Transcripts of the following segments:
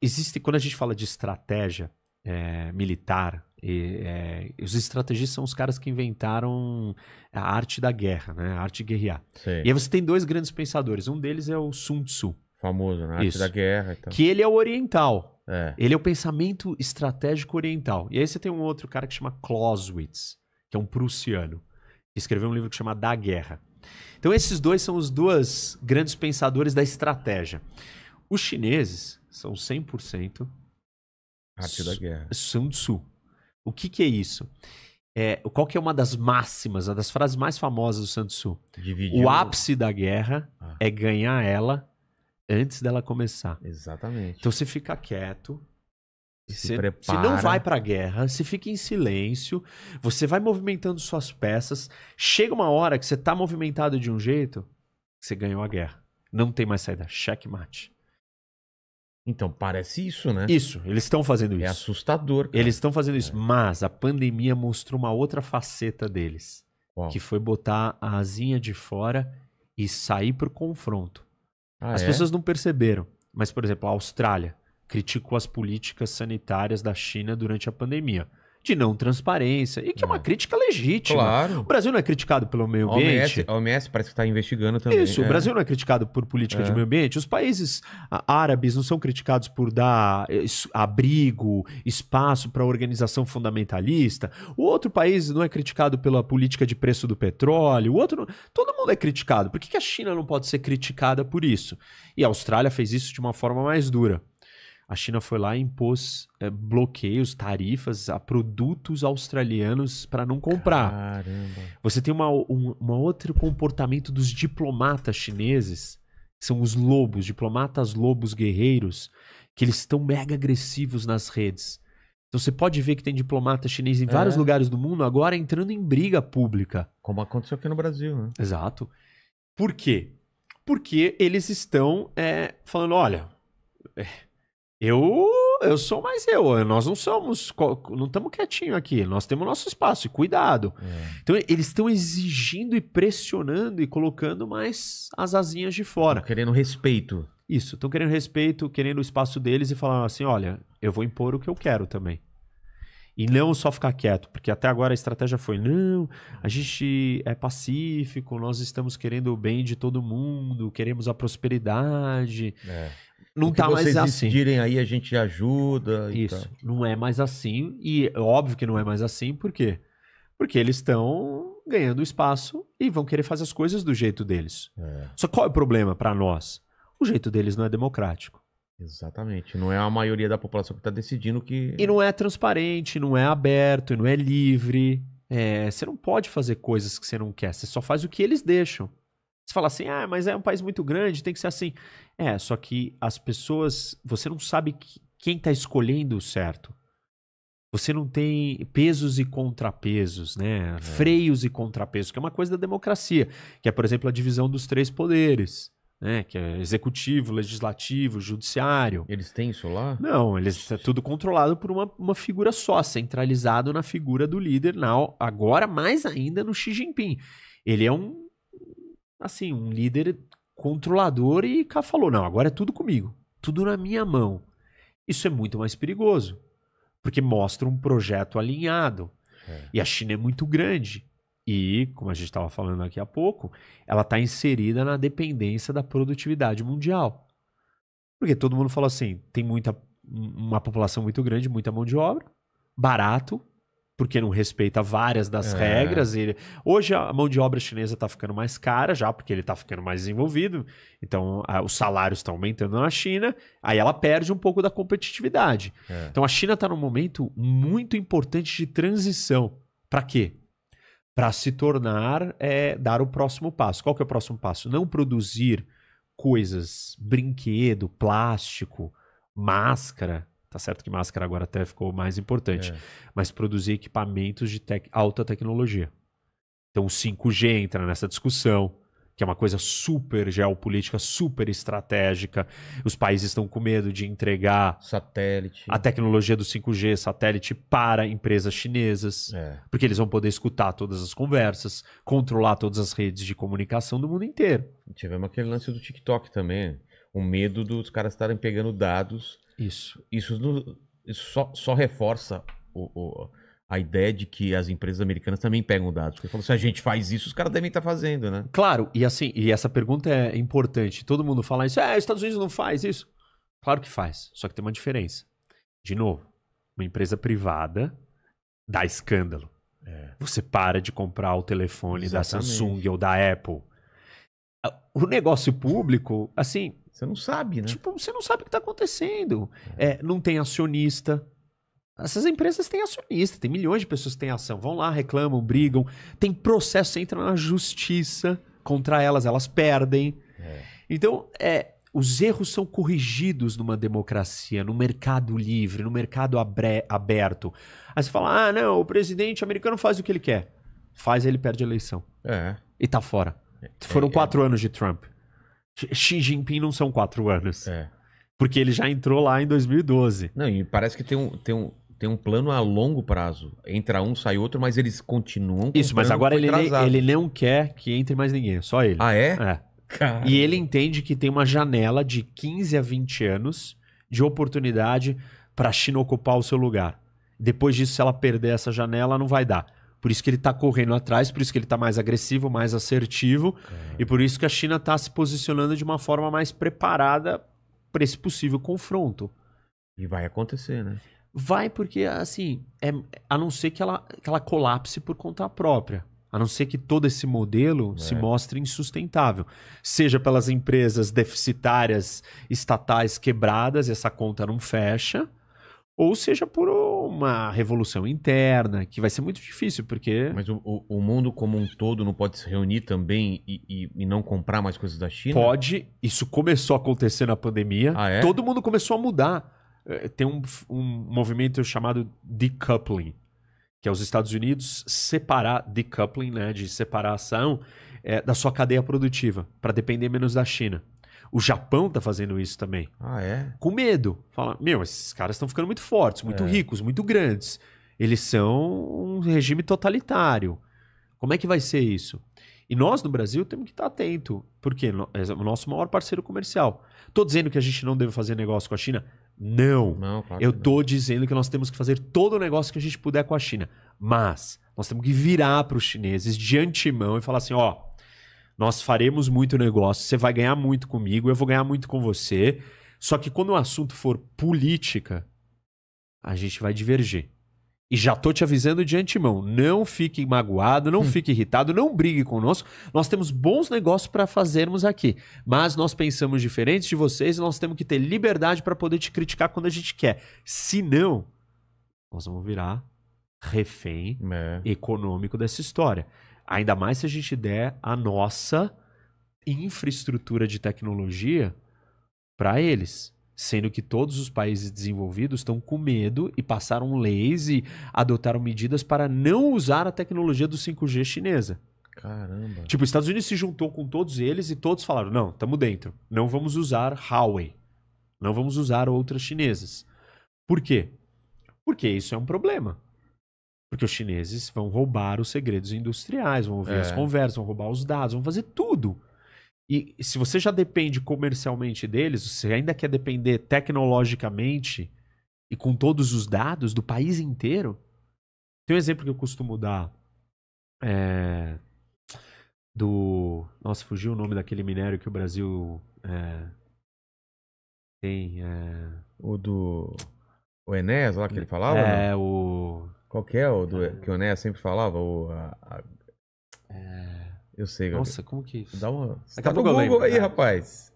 existe, quando a gente fala de estratégia é, militar, e, é, os estrategistas são os caras que inventaram a arte da guerra, né? a arte de guerrear. E aí você tem dois grandes pensadores. Um deles é o Sun Tzu. Famoso, né? A arte da guerra. Então. Que ele é o oriental. É. Ele é o pensamento estratégico oriental. E aí você tem um outro cara que chama Clausewitz, que é um prussiano. Que escreveu um livro que chama Da Guerra. Então esses dois são os dois grandes pensadores da estratégia. Os chineses, são 100% arte da guerra. Sun Tzu. O que, que é isso? É, qual que é uma das máximas, uma das frases mais famosas do Sun Tzu? Dividiu... O ápice da guerra ah. é ganhar ela antes dela começar. Exatamente. Então você fica quieto, se você, prepara. Você não vai pra guerra, você fica em silêncio, você vai movimentando suas peças. Chega uma hora que você tá movimentado de um jeito, você ganhou a guerra. Não tem mais saída. Checkmate. Então, parece isso, né? Isso, eles estão fazendo é isso. É assustador. Cara. Eles estão fazendo isso. É. Mas a pandemia mostrou uma outra faceta deles. Uau. Que foi botar a asinha de fora e sair pro confronto. Ah, as é? pessoas não perceberam. Mas, por exemplo, a Austrália criticou as políticas sanitárias da China durante a pandemia de não transparência. E que é uma é. crítica legítima. Claro. O Brasil não é criticado pelo meio ambiente. A OMS, a OMS parece que está investigando também. Isso, é. o Brasil não é criticado por política é. de meio ambiente. Os países árabes não são criticados por dar eh, abrigo, espaço para organização fundamentalista. O outro país não é criticado pela política de preço do petróleo. O outro. Não... Todo mundo é criticado. Por que a China não pode ser criticada por isso? E a Austrália fez isso de uma forma mais dura. A China foi lá e impôs é, bloqueios, tarifas a produtos australianos para não comprar. Caramba. Você tem uma, um uma outro comportamento dos diplomatas chineses, que são os lobos, diplomatas lobos guerreiros, que eles estão mega agressivos nas redes. Então você pode ver que tem diplomata chinês em vários é. lugares do mundo agora entrando em briga pública. Como aconteceu aqui no Brasil, né? Exato. Por quê? Porque eles estão é, falando: olha, eh, eu, eu sou mais eu. Nós não somos, não estamos quietinho aqui. Nós temos nosso espaço e cuidado. É. Então eles estão exigindo e pressionando e colocando mais as asinhas de fora. querendo respeito. Isso, estão querendo respeito, querendo o espaço deles e falando assim, olha, eu vou impor o que eu quero também. E não só ficar quieto, porque até agora a estratégia foi: não, a gente é pacífico, nós estamos querendo o bem de todo mundo, queremos a prosperidade. É não tá mais vocês assim. decidirem aí a gente ajuda. Isso, tal. não é mais assim. E é óbvio que não é mais assim, por quê? Porque eles estão ganhando espaço e vão querer fazer as coisas do jeito deles. É. Só qual é o problema para nós? O jeito deles não é democrático. Exatamente. Não é a maioria da população que está decidindo que. E não é transparente, não é aberto, não é livre. É, você não pode fazer coisas que você não quer, você só faz o que eles deixam. Você fala assim, ah, mas é um país muito grande, tem que ser assim. É, só que as pessoas, você não sabe quem está escolhendo o certo. Você não tem pesos e contrapesos, né? É. Freios e contrapesos, que é uma coisa da democracia, que é, por exemplo, a divisão dos três poderes. Né, que é executivo, legislativo, judiciário. Eles têm isso lá? Não, eles é tudo controlado por uma, uma figura só, centralizado na figura do líder, na, agora mais ainda no Xi Jinping. Ele é um assim, um líder controlador e cá falou: não, agora é tudo comigo, tudo na minha mão. Isso é muito mais perigoso, porque mostra um projeto alinhado. É. E a China é muito grande. E, como a gente estava falando aqui há pouco, ela está inserida na dependência da produtividade mundial. Porque todo mundo fala assim: tem muita, uma população muito grande, muita mão de obra, barato, porque não respeita várias das é. regras. Ele... Hoje a mão de obra chinesa está ficando mais cara já, porque ele está ficando mais desenvolvido, então a, os salários estão aumentando na China, aí ela perde um pouco da competitividade. É. Então a China está num momento muito importante de transição. Para quê? Para se tornar, é, dar o próximo passo. Qual que é o próximo passo? Não produzir coisas, brinquedo, plástico, máscara, Tá certo que máscara agora até ficou mais importante, é. mas produzir equipamentos de tec alta tecnologia. Então o 5G entra nessa discussão, que é uma coisa super geopolítica, super estratégica. Os países estão com medo de entregar satélite. A tecnologia do 5G, satélite para empresas chinesas, é. porque eles vão poder escutar todas as conversas, controlar todas as redes de comunicação do mundo inteiro. Tivemos aquele lance do TikTok também, o medo dos caras estarem pegando dados isso. Isso, no, isso só, só, reforça o, o, a ideia de que as empresas americanas também pegam dados. Porque falou, se a gente faz isso, os caras devem estar tá fazendo, né? Claro, e assim, e essa pergunta é importante. Todo mundo fala isso, é, Estados Unidos não faz isso. Claro que faz, só que tem uma diferença. De novo, uma empresa privada dá escândalo. É. Você para de comprar o telefone Exatamente. da Samsung ou da Apple. O negócio público, assim, você não sabe, né? Tipo, você não sabe o que está acontecendo. É, não tem acionista. Essas empresas têm acionista, tem milhões de pessoas que têm ação. Vão lá, reclamam, brigam. Tem processo, entra na justiça contra elas, elas perdem. É. Então, é, os erros são corrigidos numa democracia, no mercado livre, no mercado aberto. Aí você fala: ah, não, o presidente americano faz o que ele quer. Faz, ele perde a eleição. É. E tá fora. É, Foram é, é. quatro anos de Trump. Xi Jinping não são quatro anos. É. Porque ele já entrou lá em 2012. Não, e parece que tem um, tem um, tem um plano a longo prazo. Entra um, sai outro, mas eles continuam. Isso, mas agora ele, ele não quer que entre mais ninguém, é só ele. Ah, é? É. E ele entende que tem uma janela de 15 a 20 anos de oportunidade para a China ocupar o seu lugar. Depois disso, se ela perder essa janela, não vai dar. Por isso que ele está correndo atrás, por isso que ele está mais agressivo, mais assertivo. É. E por isso que a China está se posicionando de uma forma mais preparada para esse possível confronto. E vai acontecer, né? Vai porque, assim, é, a não ser que ela, que ela colapse por conta própria. A não ser que todo esse modelo é. se mostre insustentável. Seja pelas empresas deficitárias estatais quebradas, essa conta não fecha ou seja por uma revolução interna, que vai ser muito difícil, porque. Mas o, o, mundo como um todo não pode se reunir também e, e, e, não comprar mais coisas da China? Pode, isso começou a acontecer na pandemia. Ah, é? Todo mundo começou a mudar. É, tem um, um movimento chamado decoupling, que é os Estados Unidos separar decoupling, né, de separação é, da sua cadeia produtiva, para depender menos da China. O Japão tá fazendo isso também. Ah, é? Com medo. Fala, meu, esses caras estão ficando muito fortes, muito é. ricos, muito grandes. Eles são um regime totalitário. Como é que vai ser isso? E nós, no Brasil, temos que estar tá atento, porque é o nosso maior parceiro comercial. Tô dizendo que a gente não deve fazer negócio com a China? Não. não claro Eu tô não. dizendo que nós temos que fazer todo o negócio que a gente puder com a China. Mas nós temos que virar para os chineses de antemão e falar assim: ó, nós faremos muito negócio, você vai ganhar muito comigo, eu vou ganhar muito com você. Só que quando o assunto for política, a gente vai divergir. E já tô te avisando de antemão, não fique magoado, não hum. fique irritado, não brigue conosco. Nós temos bons negócios para fazermos aqui, mas nós pensamos diferentes de vocês e nós temos que ter liberdade para poder te criticar quando a gente quer. Se não, nós vamos virar refém é. econômico dessa história. Ainda mais se a gente der a nossa infraestrutura de tecnologia para eles. Sendo que todos os países desenvolvidos estão com medo e passaram leis e adotaram medidas para não usar a tecnologia do 5G chinesa. Caramba. Tipo, os Estados Unidos se juntou com todos eles e todos falaram: não, estamos dentro. Não vamos usar Huawei. Não vamos usar outras chinesas. Por quê? Porque isso é um problema. Porque os chineses vão roubar os segredos industriais, vão ouvir é. as conversas, vão roubar os dados, vão fazer tudo. E se você já depende comercialmente deles, você ainda quer depender tecnologicamente e com todos os dados do país inteiro. Tem um exemplo que eu costumo dar. É, do. Nossa, fugiu o nome daquele minério que o Brasil é, tem. É... O do. O Enéas lá que ele falava? É, o. Qual que é o do, ah. que o Enéas sempre falava? O, a, a... É... Eu sei, Nossa, como que é isso? Dá uma. Daqui tá a pouco Google eu lembro, aí, cara. rapaz.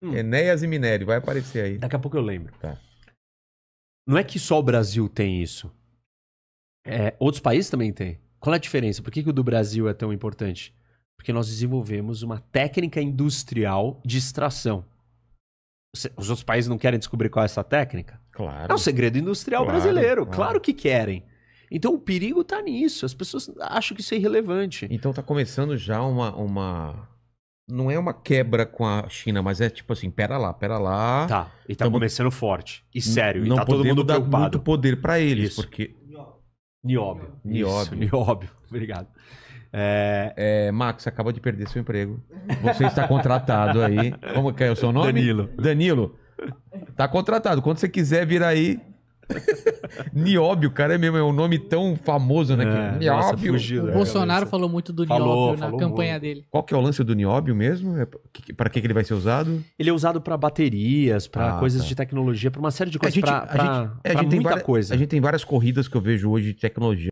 Hum. Enéas e Minério, vai aparecer aí. Daqui a pouco eu lembro. Tá. Não é que só o Brasil tem isso. É, outros países também têm. Qual é a diferença? Por que, que o do Brasil é tão importante? Porque nós desenvolvemos uma técnica industrial de extração. Os outros países não querem descobrir qual é essa técnica? Claro. É um segredo industrial claro, brasileiro. Claro. claro. que querem. Então o perigo está nisso. As pessoas acham que isso é irrelevante. Então está começando já uma, uma. Não é uma quebra com a China, mas é tipo assim, pera lá, pera lá. Tá. E tá tamo... começando forte. E sério, não e tá todo mundo dar preocupado. muito poder para eles, isso. porque. Nióbio. Nióbio. Nióbio. Obrigado. É... É, Max, acaba de perder seu emprego. Você está contratado aí. Como que é o seu nome? Danilo. Danilo. Tá contratado. Quando você quiser vir aí, Nióbio, cara, é mesmo, é um nome tão famoso, né? É, Nióbio. Nossa, fugiu, o é, Bolsonaro falou muito do falou, Nióbio falou na campanha muito. dele. Qual que é o lance do Nióbio mesmo? É, para que, que ele vai ser usado? Ele é usado para baterias, para ah, coisas tá. de tecnologia, para uma série de coisas, tem muita várias, coisa. A gente tem várias corridas que eu vejo hoje de tecnologia.